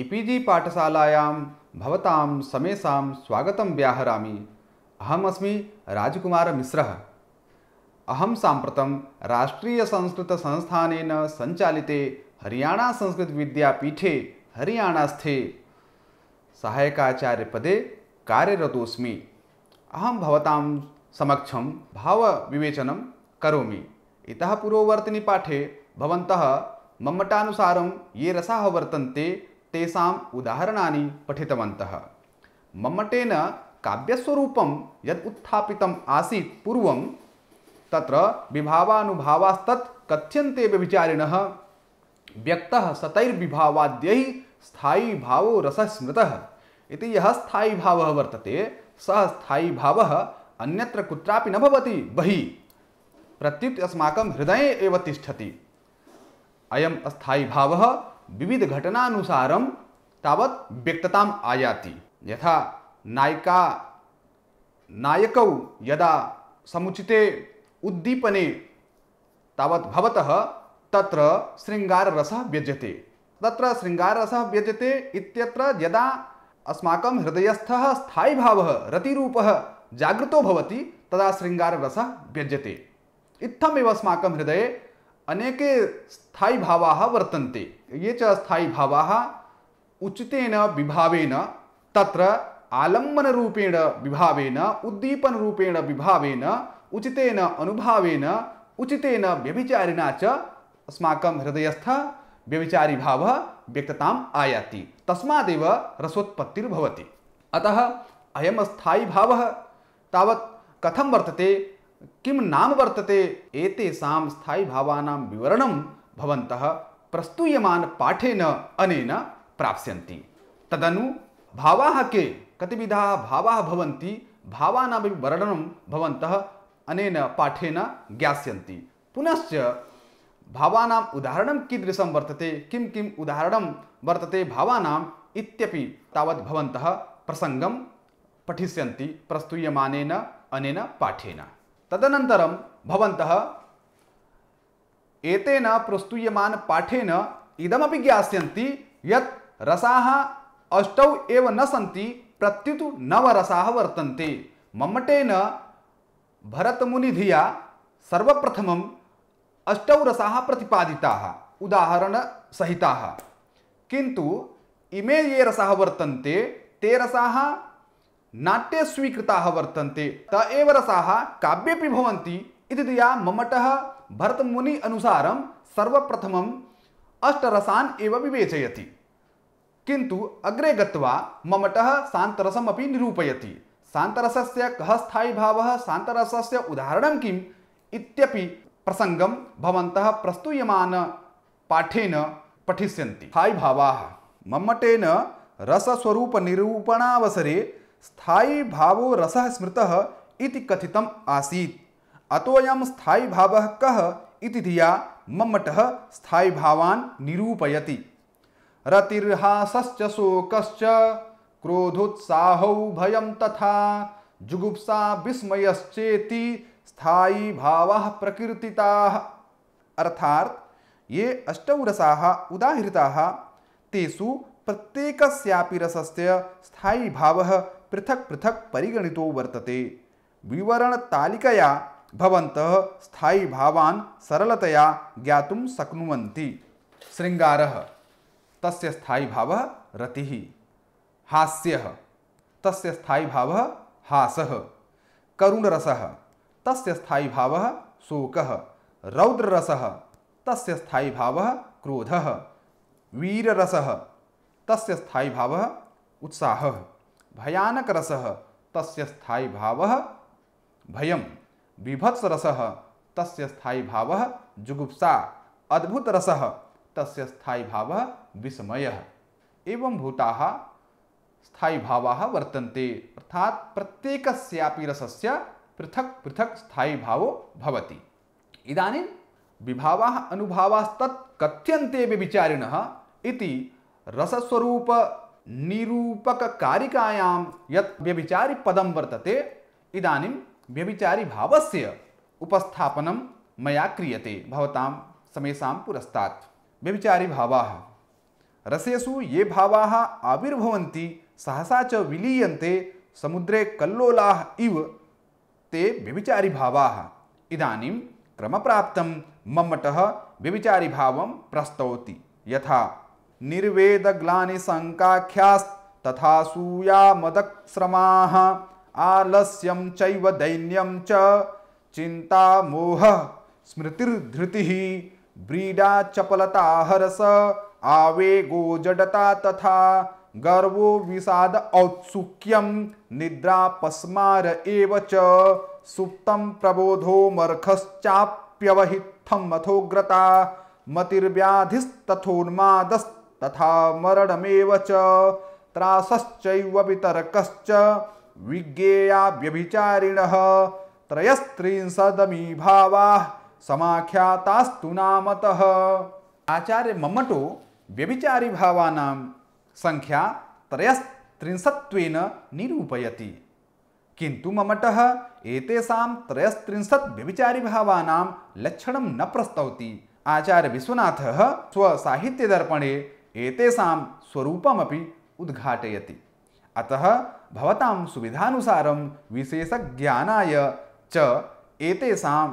A P G पाठशालायां भवतां समेषां स्वागतं व्याहरामि अहमस्मि राजकुमारमिश्रः अहं साम्प्रतं हरियाणा संस्कृत विद्यापीठे हरियाणास्थे सहायकाचार्यपदे कार्यरतोऽस्मि अहम भवतां समक्षं भावविवेचनं करोमि इतः पूर्ववर्तिनि पाठे भवन्तः मम्मटानुसारं ये रसाः वर्तन्ते तेषाम् उदाहरणानि पठितवन्तः मम्मटेन काव्यस्वरूपं यद् उत्थापितम् आसीत् पूर्वं तत्र विभावानुभावास्तत् कथ्यन्ते व्यभिचारिणः व्यक्तः सतैर्विभावाद्यैः स्थायी भावो रसस्मृतः इति यः स्थायी भावः वर्तते सः स्थायी भावः अन्यत्र कुत्रापि न भवति बहि प्रत्युत अस्माकं हृदये एव तिष्ठति अयम् अस्थायी भावः विविध घटना अनुसारम तावत व्यक्तताम आयाति यथा नायिका नायकौ यदा समुचिते उद्दीपने तावत् भवतः तत्र श्रृंगार रस व्यजते तत्र श्रृंगार रस व्यजते इत्यत्र यदा अस्माकं हृदयस्थः स्थायीभावः रतिरूपः जागृतो भवति तदा श्रृंगार रस व्यजते इत्थमेव अस्माकं हृदये अनेके स्थायी भावाः वर्तन्ते ये च स्थायी भावाः उचितेन विभावेन तत्र आलम्बनरूपेण विभावेन उद्दीपनरूपेण विभावेन उचितेन अनुभावेन उचितेन व्यभिचारिणा च अस्माकं हृदयस्थ व्यभिचारी भावः व्यक्तताम् आयाति तस्मादेव रसोत्पत्तिर्भवति अतः अयं स्थायी भावः तावत् कथं वर्तते किम नाम वर्तते एतेषां विवरण भवंत प्रस्तूयमान पाठेन अनेन प्राप्स्यन्ति तदनु भावाः के कतिविधाः भावाः भवन्ति भावानामपि वर्णनं भवन्तः अनेन पाठेन ज्ञास्यन्ति पुनश्च भावानाम् उदाहरणं कीदृशं वर्तते किं किम् उदाहरणं वर्तते भावानाम् इत्यपि तावत् भवन्तः प्रसङ्गं पठिष्यन्ति प्रस्तूयमानेन अनेन पाठेन तदनन्तरं भवन्तः एतेन प्रस्तूयमानपाठेन इदमपि ज्ञास्यन्ति यत् रसाः अष्टौ एव न सन्ति प्रत्युतु नवरसाः वर्तन्ते मम्मटेन भरतमुनिधिया सर्वप्रथमम् अष्टौ रसाः प्रतिपादिताः उदाहरणसहिताः किन्तु इमे ये रसाः वर्तन्ते ते रसाः नाट्य स्वीकृता वर्तन्ते त एव रसाः काव्येपि भवन्ति इति धिया मम्मटः विवेचयति किन्तु अग्रे गत्वा मम्मटः शान्तरसमपि निरूपयति शान्तरसस्य कः स्थायीभावः शान्तरसस्य उदाहरणं किम् इत्यपि प्रसङ्गं भवन्तः प्रस्तूयमान पाठेन पठिष्यन्ति स्थायीभावाः मम्मटेन रसस्वरूपनिरूपणावसरे स्थायी भाव रस स्मृत इति कथित आसी अतोयम स्थायी भाव कह इति धिया मम्मट स्थायी भावान निरूपयति रतिर्हासश्च शोकश्च क्रोधोत्साहो भयम तथा जुगुप्सा विस्मयश्चेति स्थायी भाव प्रकृति अर्थात ये अष्टौ रसा उदाहृता तेसु प्रत्येकस्यापि रसस्य स्थायीभावः पृथक पृथक् परिगणितो वर्तते विवरणतालिकया स्थायी भावान सरलतया ज्ञात शक्ति श्रृंगार तस्य स्थायी भाव रति हास्य तस्य स्थायी भाव हास करुणरस तस्य स्थायी भाव शोक रौद्ररस तस्य स्थायी भाव क्रोध वीररस तस्य स्थायी भाव उत्साह भयानक रस तस्य स्थायी भाव भय विभत्स रस तस्य स्थायी भाव जुगुप्सा अद्भुत रस तस्य स्थायी भाव विस्मय एवं भूता स्थायी भाव वर्तन्ते अर्थात प्रत्येकस्यापि रसस्य पृथक पृथक स्थायी भाव भवति इदानीं विभावाः अनुभावास्तत् कथ्यन्ते विचारिणः इति रसस्वरूप निरूपक कारिकायाम यत् व्यभिचारी पदम वर्तते इदानीं व्यभिचारी भावस्य उपस्थापनं मया क्रियते भवतां समेषां पुरस्तात् व्यभिचारी भावाः रसेषु ये भावाः आविर्भवन्ति सहसा च विलीयन्ते समुद्रे कल्लोलाः इव ते व्यभिचारी भावाः इदानीं क्रमप्राप्तं मम्मटः व्यभिचारी भावं प्रस्तौति यथा निर्वेदग्लानिशङ्काख्यास्तथासूयामदश्रमाः आलस्यं चैव दैन्यं च चिन्ता स्मृतिर्धृतिः ब्रीडा चपलता हरस आवेगो जडता तथा गर्वो विषाद औत्सुक्यं निद्रापस्मार एव च सुप्तं प्रबोधो प्रबोधोऽर्घश्चाप्यवहितं मथोग्रता मतिर्व्याधिस्तथोन्मादस्त तथा मरणमेव च त्रासश्चैव वितर्कश्च विज्ञेयाव्यभिचारिणः त्रयस्त्रिंशदमी समाख्यातास्तु नामतः आचार्य मम्मटो व्यभिचारी भावानां संख्या त्रयस्त्रिंशत्वेन निरूपयति किन्तु मम्मटः एतेषां त्रयस्त्रिंशत् व्यभिचारिभावानां लक्षणं न प्रस्तौति आचार्य आचार्यविश्वनाथः स्वसाहित्यदर्पणे एतेषां स्वरूपमपि उद्घाटयति अतः भवतां सुविधानुसारं विशेषज्ञानाय च एतेषां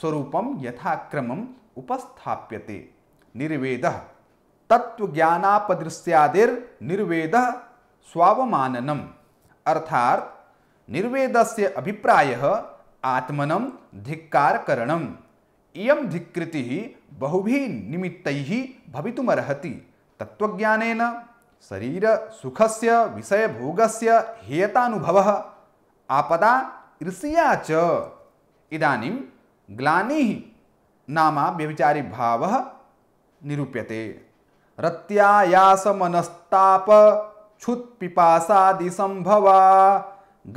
स्वरूपं यथाक्रमम् उपस्थाप्यते निर्वेदः तत्त्वज्ञानापदृश्यादिर्निर्वेदः स्वावमाननम् अर्थात् निर्वेदस्य अभिप्रायः आत्मनं धिक्कारकरणं इयं धिक्कृतिः बहुभिः निमित्तैः भवितुमर्हति तत्त्वज्ञानेन शरीरसुखस्य से हेयतानुभवः आपदा ईर्ष्या च इदानीं ग्लानिः नाम व्यभिचारिभावः निरूप्यते रत्यायासमनस्तापक्षुत्पिपासादिसम्भवा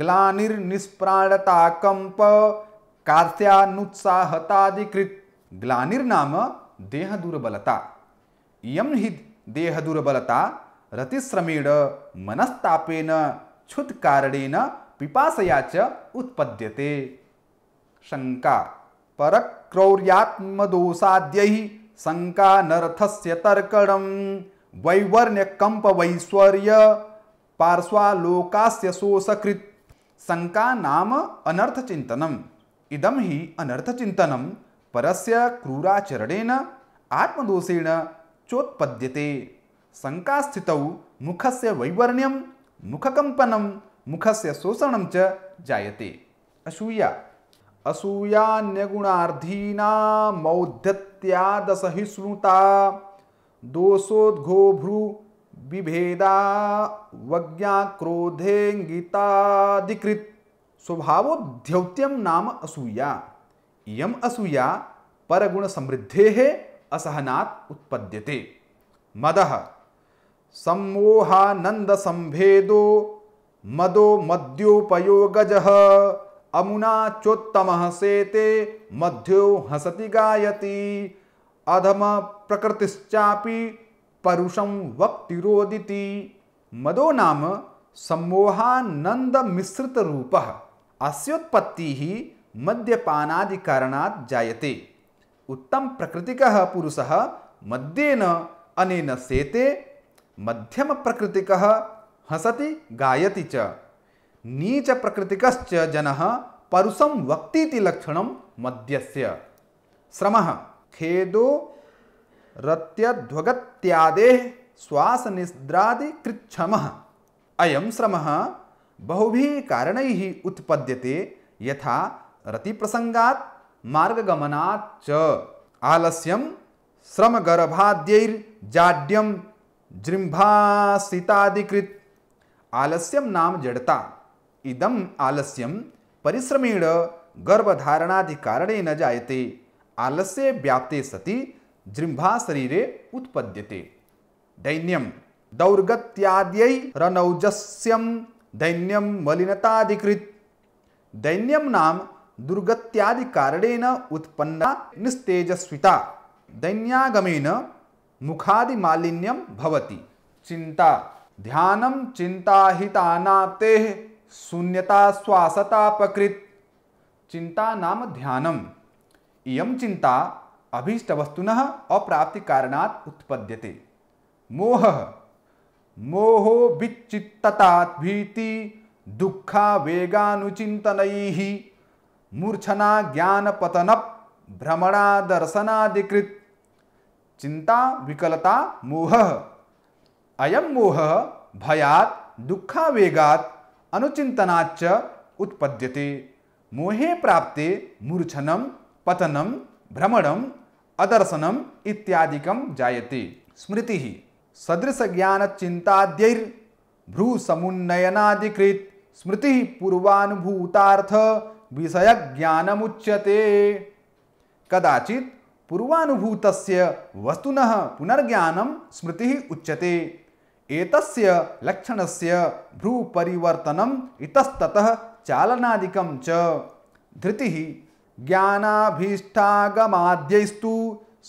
ग्लानिर्निष्प्राणताकम्प कार्यानुत्साहतादिकृत ग्लानिर्नाम देह दुर्बलता यम हि देह दुर्बलता रतिश्रमेण मनस्तापेन क्षुत्कारणेन पिपाशया च उत्पद्यते शंका परक्रौरियात्मदोषाद्य शंका नर्थस्य तर्कणं वैवर्ण्यकम्पवैश्वर्य पार्श्वालोकास्य शोषकृत् शंका नाम अनर्थचिन्तनम् इदम हि अनर्थचित परस्य क्रूराचरणेन आत्मदोषेण चोत्पद्यते मुख से वैवर्ण्यम मुखकंपन मुख से शोषण जायते असूया असूयान्यगुणार्धीनामौद्धत्यादसहिष्णुता दोषोद्घो भ्रू विभेदा वज्ञा क्रोधेङ्गिताधिकृत् स्वभावोद्यौत्यम नाम असूया इयम असूया परगुण समृद्धे असहनात् उत्पद्यते मदः सम्मोहानंद संभेदो मदो मद्योपयोगज अमुना चोत्तम सेते मध्यो हसति गायति अधम प्रकृतिश्चापि परुषम वक्तिरोदिति मदो नाम सम्मोहानंद मिश्रित रूपः अस्योत्पत्ति मद्यपानादिकारणात् जायते उत्तम प्रकृतिकः पुरुषः मद्येन अनेन सेते मध्यम प्रकृतिकः हसति गायति च नीच प्रकृतिकश्च जनः परुषं वक्तीति लक्षणं मद्यस्य श्रमः खेदो रत्यध्वगत्यादेः श्वासनिद्रादिकृच्छमः अयं श्रमः बहुभिः कारणैः उत्पद्यते यथा रतिप्रसङ्गात् मार्गगमनात् च आलस्यं श्रमगर्भाद्यैर्जाड्यं जृम्भासितादिकृत् आलस्यं नाम जडता इदम आलस्य परिश्रमेण गर्भधारणादि जायते आलस्य व्याप्ते सति जृंभा शरीरे उत्पद्यते दैन्यम दौर्गत्याद्यै दैन्यम मलिनताधिकृत दैन्यम नाम दुर्गत्यादि कारणेन उत्पन्ना निस्तेजस्विता दैन्यागमेन मुखादि मालिन्यम भवति चिंता ध्यानम चिंता चिंताहितानाप्ते शून्यता प्रकृत चिंता नाम ध्यानम इयम चिंता अभीष्ट वस्तुनः अप्राप्ति कारणात् उत्पद्यते मोह मोहो विचित्तता दुखा वेगाचित मूर्छना पतन भ्रमणा दर्शनादिकृत चिंता विकलता मोह अयम मोह भयात दुखावेगात अनुचितनाच उत्पद्यते मोहे प्राप्ते मूर्छनम पतनम भ्रमणम अदर्शनम इत्यादिकम जायते स्मृति सदृशज्ञानचिन्ताद्यैर्भ्रूसमुन्नयनादिकृत् स्मृतिः पूर्वानुभूतार्थ विषयज्ञानमुच्यते कदाचित् पूर्वानुभूतस्य वस्तुनः पुनर्ज्ञानं स्मृतिः उच्यते एतस्य लक्षणस्य भ्रूपरिवर्तनम् इतस्ततः चालनादिकं च धृतिः ज्ञानाभीष्टागमाद्यैस्तु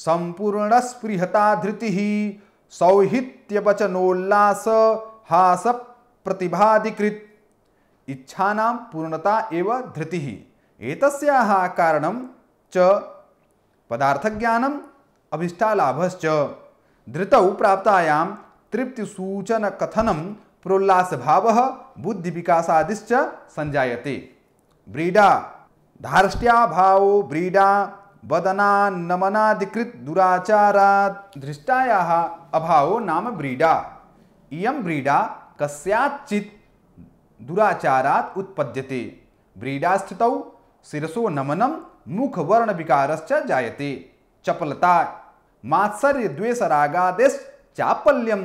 सम्पूर्णस्पृहता धृतिः प्रतिभादिकृत् इच्छानां पूर्णता एव धृतिः एतस्याः कारणं च पदार्थज्ञानम् अभीष्टालाभश्च धृतौ प्राप्तायां तृप्तिसूचनकथनं प्रोल्लासभावः बुद्धिविकासादिश्च सञ्जायते ब्रीडा धार्ष्ट्याभावो ब्रीडा वदना नमनाधिकृत दुराचारा धृष्टाया अभाव नाम ब्रीडा इं ब्रीडा कस्याचित दुराचारा उत्पद्यते ब्रीडास्थित शिशो नमनम मुखवर्ण विकारश्च जायते चपलता मात्सर्य द्वेषरागादेश्चापल्यम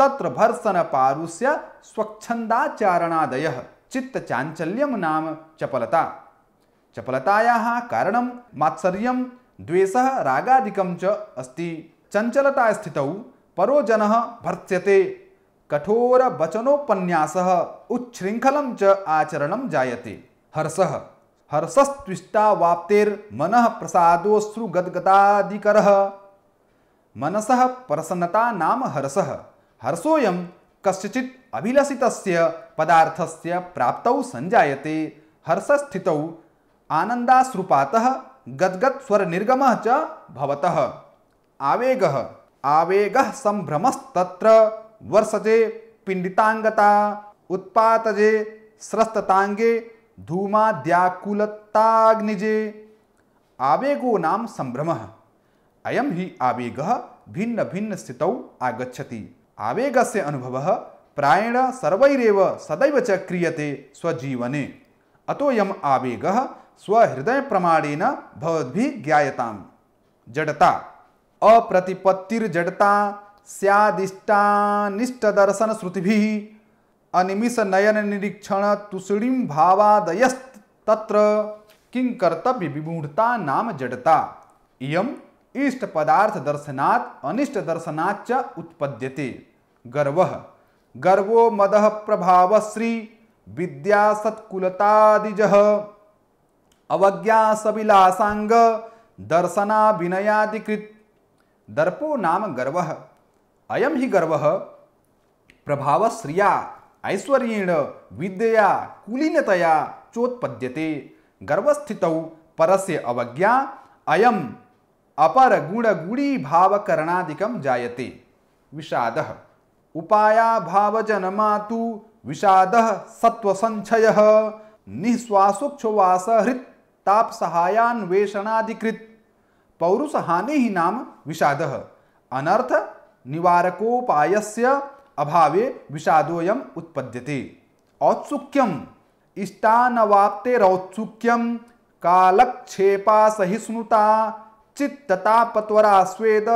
तत्र भर्सन पारुष्य स्वच्छंदाचारणादय चित्त चांचल्यम नाम चपलता चपलतायाः कारणं मात्सर्यं द्वेषः रागादिकं च अस्ति चञ्चलतास्थितौ परो जनः भर्त्स्यते कठोरवचनोपन्यासः उच्छृङ्खलं च आचरण जायते हर्ष हर्षः हर्षस्त्विष्टावाप्तेर्मनः प्रसादोऽश्रुगद्गतादिकरः मनस प्रसन्नता नाम हर्षः हर्षोऽयं कस्यचित् पदार्थ पदार्थस्य प्राप्तौ सञ्जायते हर्षस्थितौ आनंदाश्रुपात गदगद स्वर निर्गम चवत आवेग आवेग आवेगः संभ्रमस्तत्र वर्षजे पिंडितांगता उत्पातजे स्रस्ततांगे धूमाद्याकुलताग्निजे आवेगो नाम संभ्रम अयम ही आवेग भिन्न भिन्न स्थितौ आवेग से अनुभवः प्राएण सर्वरव सदैव च क्रियते स्वजीवने अतोयम आवेगः स्वहृदय प्रमाणेन भवद्भि ज्ञायताम जड़ता अप्रतिपत्तिर्जड़ता सैदिष्टानिष्टदर्शन श्रुतिभि अनिमिष नयन निरीक्षण तुषणी तत्र किं कर्तव्य विमूढ़ता नाम जड़ता इयम इष्ट पदार्थ दर्शनात् अनिष्ट दर्शनाच्च उत्पद्यते गर्व गर्वो मद प्रभाव श्री विद्या सत्कुलतादिज अवज्ञा सबिलासांग दर्शना विनयादिकृत दर्पो नाम गर्व अयम ही गर्व प्रभाव श्रिया ऐश्वर्येण विद्या कुलीनतया चोत्पद्यते गर्वस्थित परस्य अवज्ञा अयम अपर गुणगुड़ी भावकरणादिक जायते विषाद उपाया भावजनमा तो विषाद सत्वसंचय निःश्वासोक्षवासहृत् ताप सहायान्वेषणाधिकृत पौरुष हानि ही नाम विषाद अनर्थ निवारकोपाय अभावे विषादोयम उत्पद्यते औत्सुक्यम इष्टानवाप्तेरौत्सुक्यम कालक्षेपा सहिष्णुता स्वेद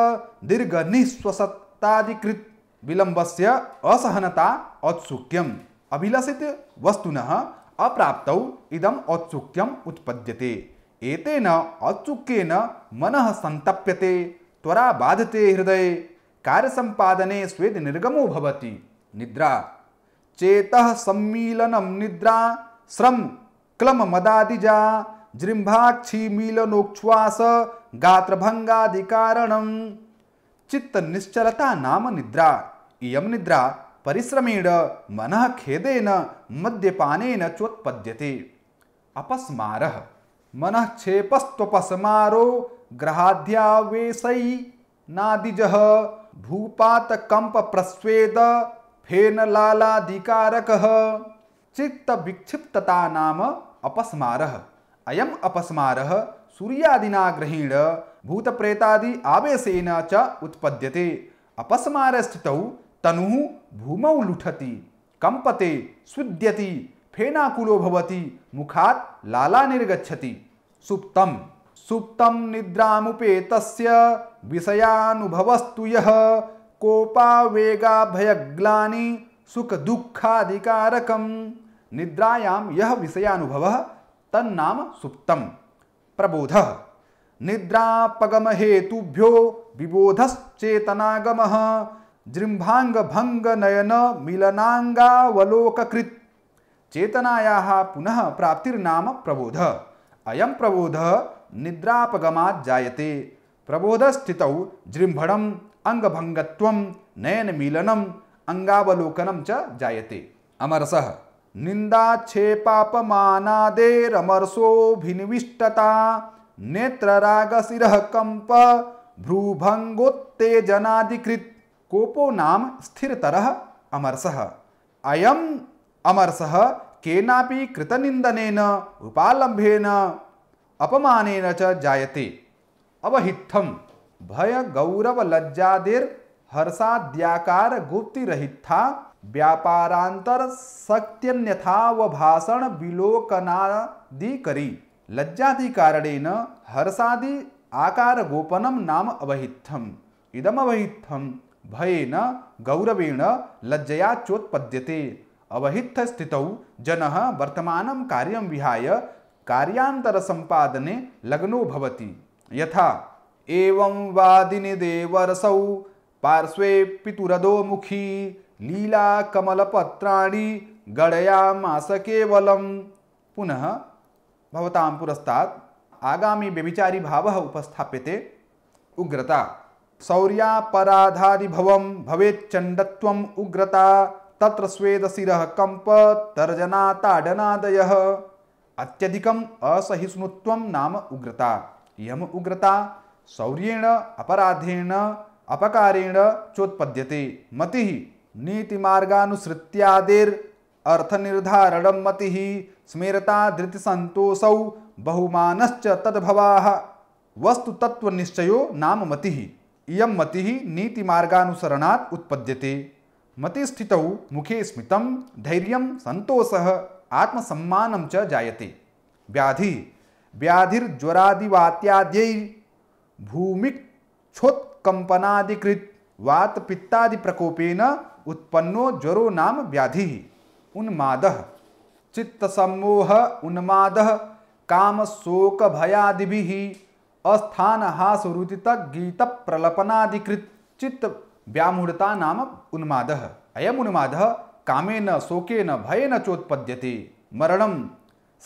दीर्घ निःस्वसत्ताधिकृत विलंबस्य से असहनता औत्सुक्यम अभिलषित वस्तुनः अप्राप्तौ इदम औत्सुक्यम उत्पद्यते एतेन औत्सुक्येन मन संतप्यते त्वरा बाधते हृदय कार्य संपादने स्वेद निर्गमो भवति निद्रा चेत सम्मीलनम निद्रा श्रम क्लम मदादिजा जृंभाक्षी मीलनोच्छ्वास गात्रभंगाधिकारणम चित्त निश्चलता नाम निद्रा इयम निद्रा परिश्रमेण मन खेदेन मद्यपान चोत्प्य अपस्मार मन क्षेपस्वपस्मारो ग्रहाध्यावेशै नादिज भूपात प्रस्वेद फेन चित्त विक्षिप्तता नाम अपस्मार अयम अपस्मार भूत भूतप्रेतादि आवेशन च उत्पद्यते अपस्मार स्थितौ तनुः भूमौ लुठति कम्पते स्विद्यति फेनाकुलो भवति मुखात् लाला निर्गच्छति सुप्तं सुप्तं निद्रामुपेतस्य विषयानुभवस्तु यः कोपावेगाभयग्लानि सुखदुःखादिकारकं निद्रायां यः विषयानुभवः तन्नाम सुप्तं प्रबोधः निद्रापगमहेतुभ्यो विबोधश्चेतनागमः जृम्भाङ्गभङ्गनयनमिलनाङ्गावलोककृत् चेतनायाः पुनः प्राप्तिर्नाम प्रबोधः अयं प्रबोधः जायते प्रबोधस्थितौ जृम्भणम् अङ्गभङ्गत्वं नयनमिलनम् अङ्गावलोकनं च जायते अमरसः निन्दाच्छेपापमानादेरमरसोऽभिनिविष्टता नेत्ररागशिरः भ्रूभङ्गोत्तेजनादिकृत् कोपो नाम स्थिरतरः अमरस अयम् अमर्षः केनापि कृतनिन्दनेन उपालम्भेन अपमानेन च जायते अवहित्थम भय गौरव लज्जादिर हर्षाद्याकार गुप्तिरहित्था व्यापारांतर सत्यन्यथावभाषण विलोकनादिकरी कारणेन हर्षादि आकार गोपनम नाम अवहित्थम इदम अवहित्थम भयन गौरवेण लज्जया चोत्पद्यते अवहित स्थित जन वर्तमान कार्य विहाय कार्यांतर संपादने लग्नो भवति यथा एवं वादिनि देवरसौ पार्श्वे पितुरदो मुखी लीला कमलपत्राणि गणयामास केवलम पुनः भवतां पुरस्तात् आगामी व्यभिचारी भाव उपस्थाप्यते उग्रता शौर्यापराधादिभवं भवेच्चण्डत्वम् उग्रता तत्र स्वेदशिरः कम्प तर्जना ताडनादयः अत्यधिकम् असहिष्णुत्वं नाम उग्रता इयम् उग्रता शौर्येण अपराधेण अपकारेण चोत्पद्यते मतिः नीतिमार्गानुसृत्यादेर् अर्थनिर्धारणं मतिः स्मेरता धृतिसन्तोषौ बहुमानश्च तद्भवाः वस्तुतत्त्वनिश्चयो नाम मतिः मति नीति नीतिमार्गानुसरणात् उत्पद्यते मतिस्थित मुखे स्मृत धैर्य सतोष आत्मसम्मान च जायते व्याधि व्याधिर्ज्वरादिवात्याद्यै भूमिक्षोत्कम्पनादिकृत प्रकोपेन उत्पन्नो ज्वरो नाम व्याधि उन्माद चित्तसमोह उन्माद काम शोक भयादि अस्थान गीत प्रलपनाधिकृत व्यामूढ़ता नाम उन्माद अयम उन्माद कामेन शोकेन भयन चोत्पद्यते मरण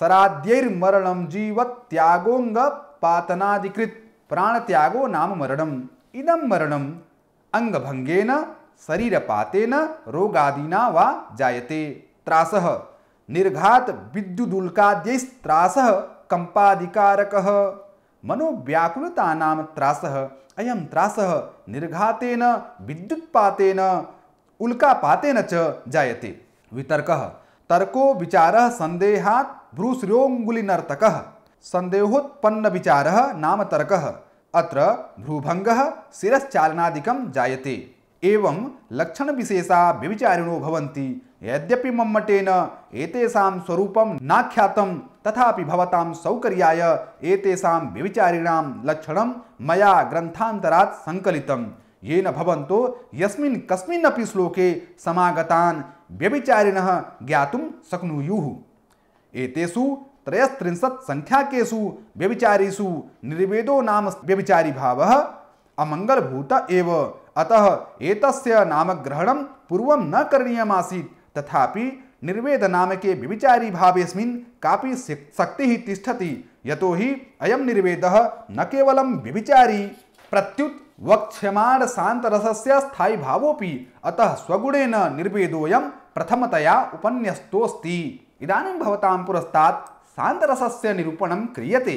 सराध्यैर्मरणम जीव त्यागोंग पातनाधिकृत प्राण त्यागो नाम मरणम इदम मरणम अंगभंगेन शरीरपातेन रोगादीना वा जायते त्रास निर्घात विद्युदुल्काद्यस्त्रास कंपाधिकारक मनोव्याकुलतानां त्रास अयम त्रास निर्घातेन विद्युत्तेन उल्कापातेन च जायते वितर्क तर्को संदेहा सन्देहात् संदेहोत्पन्न विचार नाम तर्क अत्र भ्रूभंग शिरश्चालनादिकं जायते एवं लक्षण विशेषा व्यभिचारिणो भवन्ति यद्यपि मम्मटेन एतेषां स्वरूपं नाख्यातं तथापि भवतां सौकर्याय एतेषां व्यभिचारिणां लक्षणं मया ग्रन्थान्तरात् सङ्कलितं येन भवन्तो यस्मिन् कस्मिन्नपि श्लोके समागतान् व्यभिचारिणः ज्ञातुं शक्नुयुः एतेषु त्रयस्त्रिंशत् संख्याकेषु व्यभिचारिषु निर्वेदो नाम व्यभिचारी भावः अमङ्गलभूत एव अतः एतस्य नामग्रहणं पूर्व न करणीयमासीत् तथापि निर्वेदनामके विविचारी भावेऽस्मिन् कापि शक्तिः तिष्ठति यतो हि अयं निर्वेदः न केवलं विविचारी प्रत्युत वक्ष्यमाण शान्तरसस्य स्थायीभावोऽपि अतः स्वगुणेन निर्वेदोऽयं प्रथमतया उपन्यस्तोऽस्ति इदानीं भवतां पुरस्तात् शान्तरसस्य निरूपणं क्रियते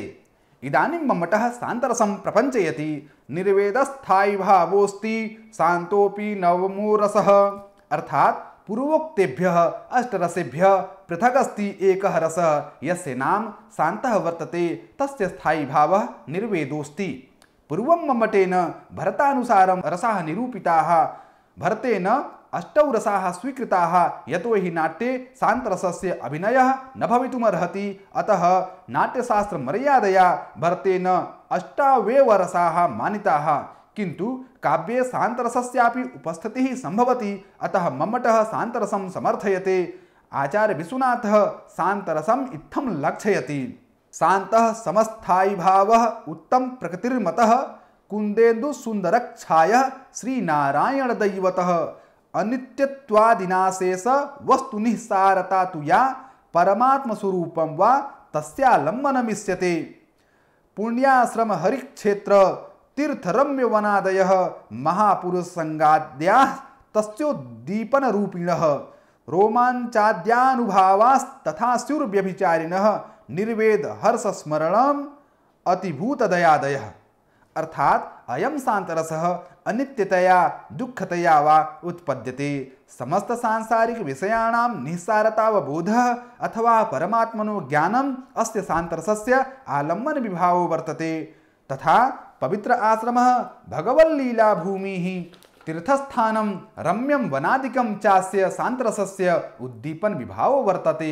इदानीं मम्मटः शान्तरसं प्रपञ्चयति निर्वेदस्थायीभावोऽस्ति शान्तोऽपि नवमोरसः अर्थात् पूर्वोक्तेभ्यः अष्टरसेभ्यः पृथगस्ति एकः रसः यस्य नाम शान्तः वर्तते तस्य स्थायीभावः निर्वेदोऽस्ति पूर्वं मम्मटेन भरतानुसारं रसाः निरूपिताः भरतेन अष्टौ रसाः स्वीकृताः यतो सांतरस से अभिनय न भवितुमर्हति अतः नाट्यशास्त्र मर्यादया भरतेन अष्टावेव रसाः मानिताः किन्तु काव्ये सांतरस उपस्थिति संभवती अतः मम्मट सांतरस समर्थयते आचार्य विश्वनाथ सान्तरसम् इत्थम लक्षयति समस्थायी भाव शान्तः समस्थायीभावः उत्तमप्रकृतिर्मतः श्रीनारायण श्रीनारायणदैवतः अनित्यत्वादिनाशेष वस्तु निस्सारता तो या परमात्म स्वरूपम व मिश्यते पुण्याश्रम हरिक्षेत्र तीर्थरम्य वनादय महापुरुष संगाद्या तस्ोदीपन रूपिण रोमांचाद्यानुभावास्तथा स्युर्व्यभिचारिण निर्वेद हर्ष स्मरण अतिभूत दयादय अर्थात अयम शांतरस अनित्यतया दुखतया वा उत्पद्यते समस्त सांसारिक व बोध अथवा परमात्मनो ज्ञानम अस्य सांतरसस्य आलम्बन विभावो वर्तते तथा पवित्र आश्रम भगवल्लीला भूमि तीर्थस्थान रम्यम वनादिकम चास्य सांतरस उद्दीपन विभाव वर्तते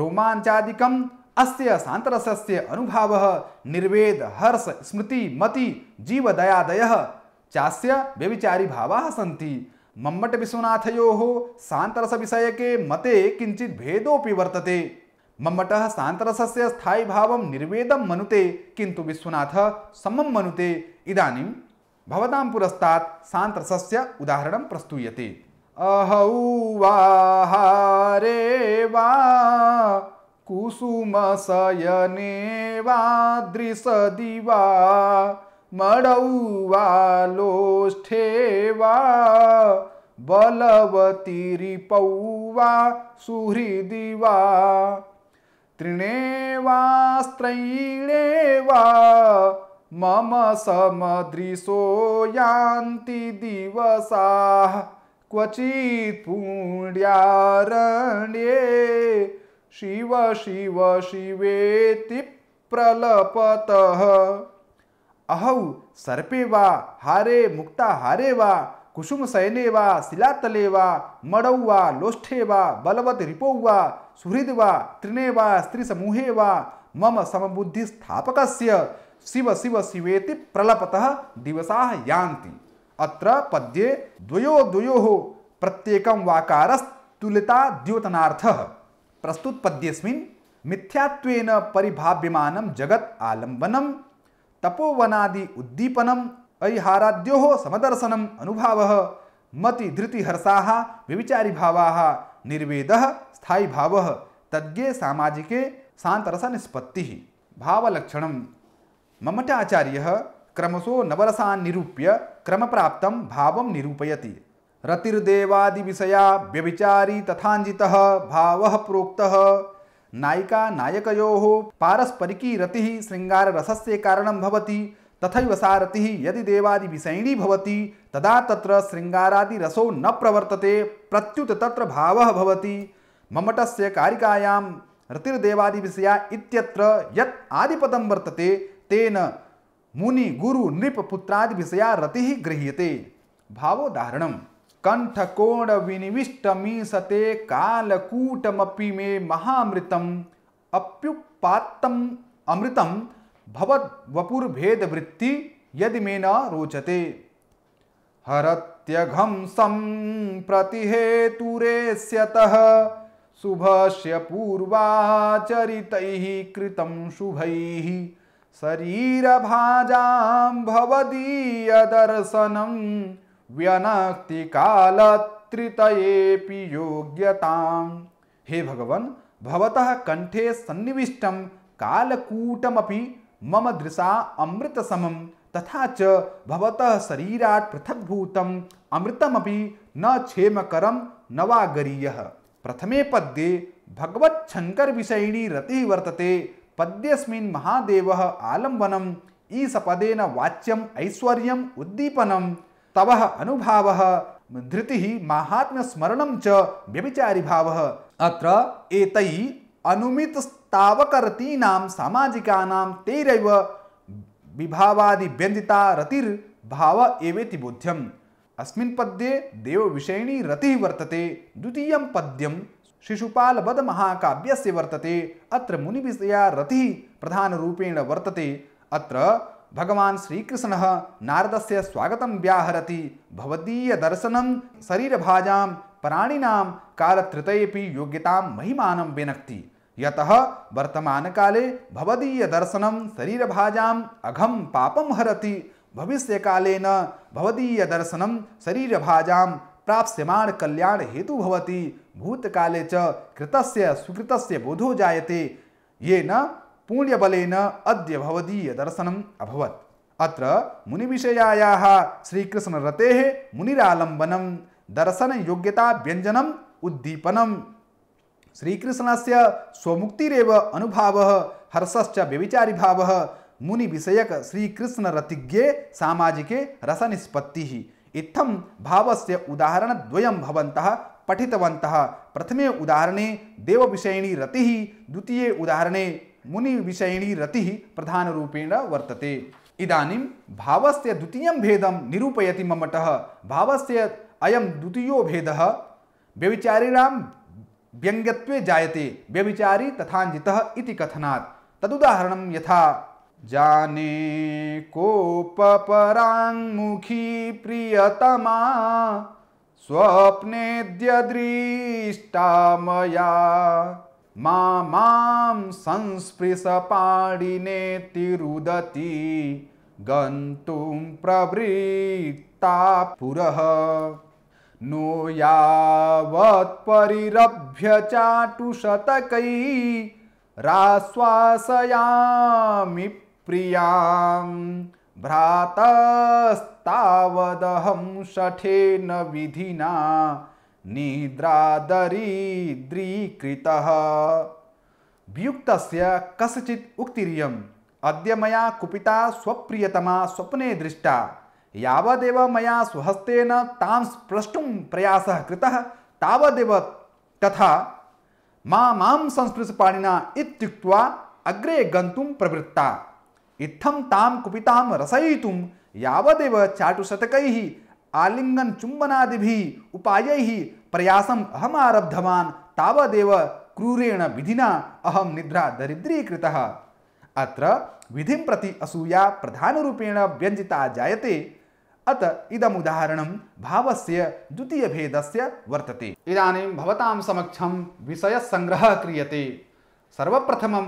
रोमचादीक अस्य सांतरसस्य अनुभावः निर्वेद हर्ष स्मृति मति जीवदयादयः चास्य व्यविचारी भावाः सी मम्मट विश्वनाथ सांतरस विषय के मते किंचित भेदोऽपि वर्तते मम्मट सांतरस से स्थायी भाव निर्वेद मनुते किंतु विश्वनाथ समं मनुते इदानीं भवतां सांतरस से उदाहरण प्रस्तूयते अहौ वाहारे वा कुसुमशयने वा दृशदि वा मडौ वा लोष्ठे वा बलवतिरिपौ वा सुहृदि वा तृणेवास्त्रैणे वा मम समदृशो दिवसाः क्वचित् पुण्यारण्ये शिव शिव शिवेति प्रलपतः अहौ सर्पे वा हारे मुक्ता हारे वा कुसुम सैने वा शिलातले वा मड़ौ वा लोष्ठे वा बलवत रिपौ वा सुहृद वा त्रिने वा स्त्री समूहे वा मम समबुद्धि स्थापक शिव शिव शिवेति प्रलपत दिवसा यान्ति अत्र पद्ये द्वयो द्वयोः प्रत्येकं वाकारस्तुलिता द्योतनार्थः प्रस्तुत पद्येस्मिन् मिथ्यात्वेन परिभाव्यमानं जगत् आलम्बनं तपोवनादि उद्दीपनम अहिहाराद्यो समदर्शनम अनुभाव मति धृति हर्षा विविचारी भाव निर्वेद स्थायी भाव तज्ञे सामाजिके सांतरस निष्पत्ति भावलक्षण ममटाचार्य क्रमशो नवरसा निरूप्य क्रम प्राप्त भाव निरूपयति रतिर्देवादि विषया व्यविचारी तथांजितः भाव प्रोक्तः नायिका नायको पारस्परिकी रति रतिः शृङ्गाररसस्य कारणं भवति तथा सा रति यदि देवादि देवादिविषयिणी होती तदा तत्र रसो न प्रवर्तते प्रत्युत तत्र भावः भवति से कारिकायां रतिर्देवादि विषया इत्यत्र यत् आदिपदं वर्तते तेन मुनि गुरु नृप पुत्रादि विषया रति गृह्यते भावोदाहरणम् कंठकोण विनिविष्ट मीसते कालकूटमी मे महामृतम अप्युपातम अमृतम भवत वृत्ति यदि मे न रोचते हरत्यघम सम शुभश्य शुभस्य पूर्वाचरित कृत शुभ शरीर व्यनाक्ति कालत्रितयेपि योग्यताम हे भगवान भवतः कंठे सन्निविष्टम कालकूटमपि मम दृशा अमृत समम तथा च भवतः शरीरात् पृथग्भूतम अमृतमपि न क्षेमकरम नवागरीय प्रथमे पद्ये भगवच्छंकर विषयिणी रति वर्तते पद्यस्मिन् महादेवः आलम्बनम् ईसपदेन वाच्यम् ऐश्वर्यम् उद्दीपनम् तव अव धृति महात्म्य स्मरण च व्यभिचारी भाव अत्र एतै अनुमित तावकरतीनाम सामाजिकानाम तैरव विभावादि व्यंजिता रतिर भाव एवेति बोध्यम अस्मिन् पद्ये देव विषयिणी रति वर्तते द्वितीयं पद्यं बद महाकाव्यस्य वर्तते अत्र मुनि मुनिविषया रतिः प्रधानरूपेण वर्तते अत्र भगवान भगवान् श्रीकृष्णः नारदस्य स्वागतं व्याहरति भवदीयदर्शनं शरीरभाजां प्राणिनां कालत्रितयेपि योग्यतां महिमानं विनक्ति यतः वर्तमानकाले भवदीयदर्शनं शरीरभाजाम् अघं पापं हरति भविष्यकालेन भवदीयदर्शनं शरीरभाजां प्राप्यमाण कल्याण हेतु भवति भूतकाले च कृतस्य बोधो जायते ये न पुण्यबल अद्यवदीय दर्शन अभवत् अत्र मुनिविषयायाः श्रीकृष्णरतेः मुनिरालम्बनं दर्शनयोग्यताव्यञ्जनम् श्रीकृष्ण श्रीकृष्णस्य स्वमुक्तिरेव अनुभावः हर्षश्च व्यभिचारिभावः मुनिविषयक श्रीकृष्णरतिज्ञे सामाजिके रसनिष्पत्तिः इत्थं भावस्य उदाहरणद्वयं उदाहरण पठितवन्तः प्रथमे उदाहरणे विषयिणी रति द्वितीय उदाहरणे मुनि रति प्रधान रूपेण वर्तते इदानीं भावस्य द्वितीयं भेदं निरूपयति ममटः भावस्य अयं द्वितीयो भेदः व्यविचारिणां व्यङ्ग्यत्वे जायते व्यविचारी तथाञ्जितः इति कथनात् तदुदाहरणं यथा जाने कोपपराङ्मुखी प्रियतमा स्वप्नेद्य दृष्टा मया मां संस्पृशपाणिनेति रुदति गन्तुं प्रवृत्ता पुरः नो यावत्परिरभ्य राश्वासयामि प्रियां भ्रातस्तावदहं शठेन विधिना निद्रादरिद्रीकृतः वियुक्तस्य कस्यचित् उक्तिरियम् अद्य मया कुपिता स्वप्रियतमा स्वप्ने दृष्टा यावदेव मया स्वहस्तेन तां स्प्रष्टुं प्रयासः कृतः तावदेव तथा मा मां संस्पृशपाणिना इत्युक्त्वा अग्रे गन्तुं प्रवृत्ता इत्थं तां कुपितां रसयितुं यावदेव चाटुशतकैः आलिंगन चुंबनादि भी उपाय ही प्रयासम अहम आरब्धवान तावदेव क्रूरेण विधिना अहम निद्रा दरिद्रीकृत अत्र विधि प्रति असूया रूपेण व्यंजिता जायते अत इदमुदाहरणं भावस्य से वर्तते इदानीं भवतां समक्षं क्रीय क्रियते सर्वप्रथमं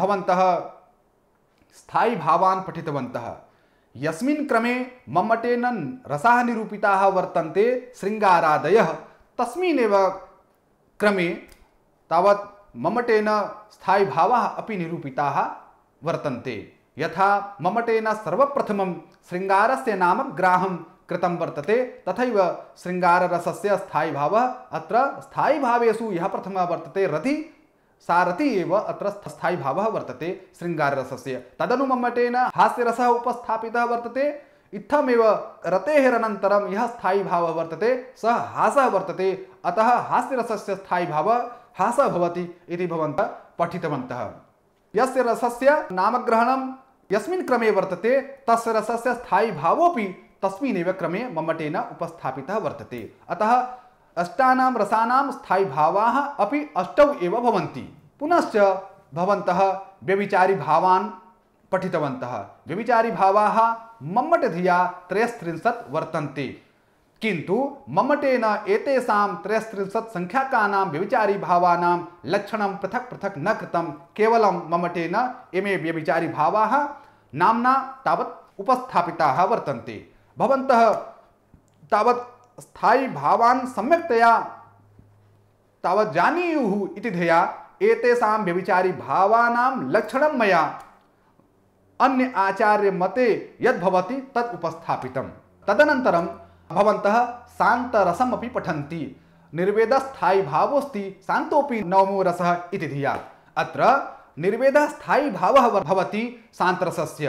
भवन्तः स्थायीभावान् पठितवन्तः यस्मिन् क्रमे मम्मटेन रसाः निरूपिताः वर्तन्ते शृङ्गारादयः तस्मिन्नेव क्रमे तावत् मम्मटेन स्थायीभावाः अपि निरूपिताः वर्तन्ते यथा मम्मटेन सर्वप्रथमं शृङ्गारस्य नाम ग्राहं कृतं वर्तते तथैव शृङ्गाररसस्य स्थायीभावः अत्र स्थायीभावेषु यः प्रथमः वर्तते रति सारथि एव अत्र स्थायी भावः वर्तते शृङ्गाररसस्य तदनु मम्मटेन हास्यरसः उपस्थापितः वर्तते इत्थमेव रतेरनन्तरं यः स्थायी भावः वर्तते सः हासः वर्तते अतः हास्यरसस्य स्थायी भावः हासः भवति इति भवन्तः पठितवन्तः यस्य रसस्य नामग्रहणं यस्मिन् क्रमे वर्तते तस्य रसस्य स्थायी भावोऽपि तस्मिन्नेव क्रमे मम्मटेन उपस्थापितः वर्तते अतः अष्टानां रसानां स्थायीभावाः अपि अष्टौ एव भवन्ति पुनश्च भवन्तः व्यभिचारीभावान् पठितवन्तः मम्मट धिया त्रयस्त्रिंशत् वर्तन्ते किन्तु मम्मटेन एतेषां त्रयस्त्रिंशत् सङ्ख्याकानां व्यभिचारीभावानां लक्षणं पृथक् पृथक् न कृतं केवलं मम्मटेन इमे व्यभिचारीभावाः नाम्ना तावत् उपस्थापिताः वर्तन्ते भवन्तः तावत् स्थायी भावान सम्यक्तया तावत् जानीयुः इति धया एतेषां व्यभिचारी भावानां लक्षणं मया अन्य आचार्य मते यद्भवति तत् उपस्थापितं तदनन्तरं भवन्तः शान्तरसम् अपि पठन्ति निर्वेदस्थायीभावोऽस्ति शान्तोऽपि नवमो रसः इति धिया अत्र निर्वेद निर्वेदस्थायीभावः भवति शान्तरसस्य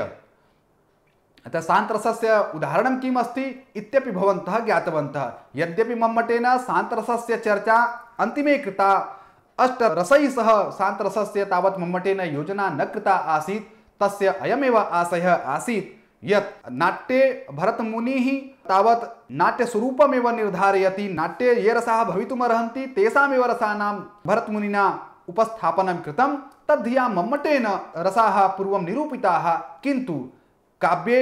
अतः सान्त्रसस्य उदाहरणं किम् अस्ति इत्यपि भवन्तः ज्ञातवन्तः यद्यपि मम्मटेन सान्त्रसस्य चर्चा अन्तिमे कृता अष्टरसैः सह सान्त्रसस्य तावत् मम्मटेन योजना न कृता आसीत् तस्य अयमेव आशयः आसीत् यत् नाट्ये भरतमुनिः तावत् नाट्यस्वरूपमेव निर्धारयति नाट्ये ये रसाः भवितुमर्हन्ति तेषामेव रसानां भरतमुनिना उपस्थापनं कृतं तद्धिया मम्मटेन रसाः पूर्वं निरूपिताः किन्तु काव्ये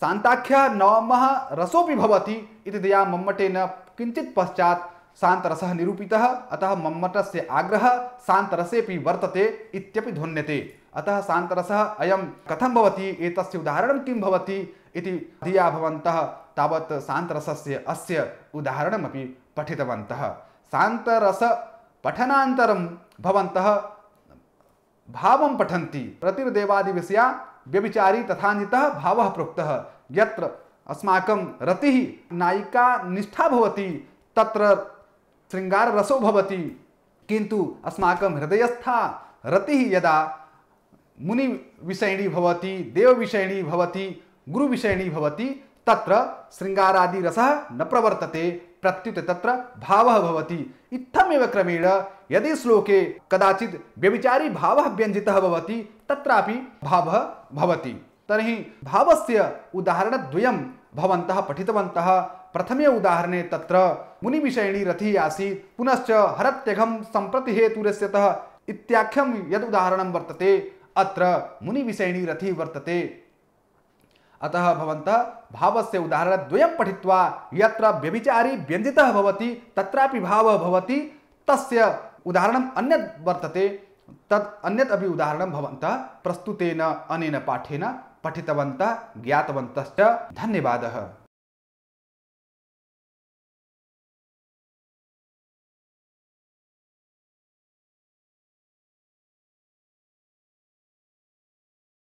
शान्ताख्यः नवम रसोऽपि भवति इति दया मम्मटेन किञ्चित् पश्चात् शान्तरसः निरूपितः अतः मम्मटस्य आग्रहः शान्तरसेपि वर्तते इत्यपि ध्वन्यते अतः शान्तरसः अयं कथं भवति एतस्य उदाहरणं किं भवति इति धिया भवन्तः तावत् शान्तरसस्य अस्य उदाहरणमपि पठितवन्तः शान्तरसपठनान्तरं भवन्तः भावं पठन्ति प्रतिर्देवादिविषया व्यभिचारी तथा तथान्यतः भाव प्रोक्त यत्र अस्माकं रति नायिका निष्ठा भवति तत्र श्रृंगार रसो भवति किंतु अस्माकं हृदयस्था रति यदा मुनि विषयणी भवति देव विषयणी भवति गुरु विषयणी भवति तत्र श्रृंगारादि रसः न प्रवर्तते प्रत्युत तत्र भावः भवति इत्थमेव क्रमेण यदि श्लोके कदाचित् व्यभिचारी भावः व्यञ्जितः भवति तत्रापि भावः भवति तर्हि भावस्य उदाहरणद्वयं भवन्तः पठितवन्तः प्रथमे उदाहरणे तत्र मुनिविषयिणी रथी आसीत् पुनश्च हरत्यघं सम्प्रति हेतुरस्यतः इत्याख्यं यदुदाहरणं वर्तते अत्र मुनिविषयिणी रथी वर्तते अतः भवन्तः भावस्य उदाहरणद्वयं पठित्वा यत्र व्यभिचारी व्यञ्जितः भवति तत्रापि भावः भवति तस्य उदाहरणम् अन्यत् वर्तते तत् अन्यत् अपि उदाहरणं भवन्तः प्रस्तुतेन अनेन पाठेन पठितवन्तः ज्ञातवन्तश्च धन्यवादः